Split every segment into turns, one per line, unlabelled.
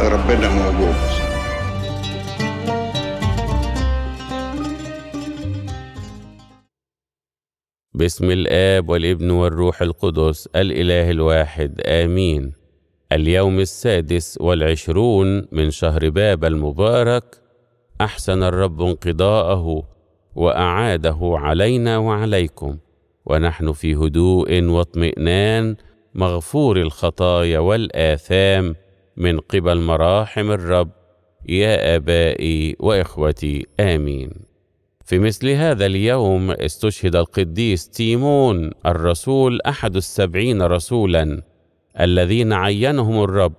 ربنا موجود بسم الآب والابن والروح القدس الإله الواحد آمين اليوم السادس والعشرون من شهر باب المبارك أحسن الرب انقضاءه وأعاده علينا وعليكم ونحن في هدوء واطمئنان مغفور الخطايا والآثام من قبل مراحم الرب يا آبائي وإخوتي آمين. في مثل هذا اليوم استشهد القديس تيمون الرسول أحد السبعين رسولا الذين عينهم الرب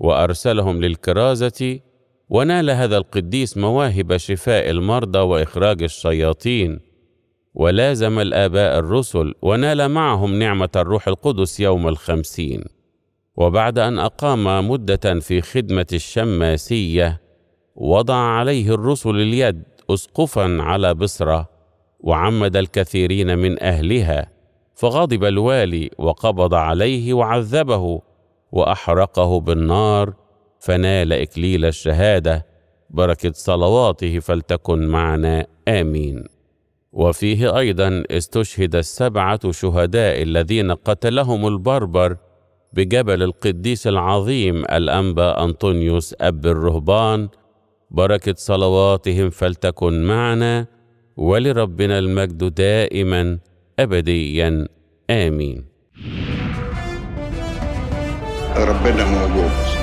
وأرسلهم للكرازة ونال هذا القديس مواهب شفاء المرضى وإخراج الشياطين ولازم الآباء الرسل ونال معهم نعمة الروح القدس يوم الخمسين وبعد أن أقام مدة في خدمة الشماسية وضع عليه الرسل اليد أسقفا على بصرة وعمد الكثيرين من أهلها فغضب الوالي وقبض عليه وعذبه وأحرقه بالنار فنال إكليل الشهادة بركة صلواته فلتكن معنا آمين وفيه ايضا استشهد السبعه شهداء الذين قتلهم البربر بجبل القديس العظيم الانبا انطونيوس اب الرهبان بركه صلواتهم فلتكن معنا ولربنا المجد دائما ابديا امين ربنا موجود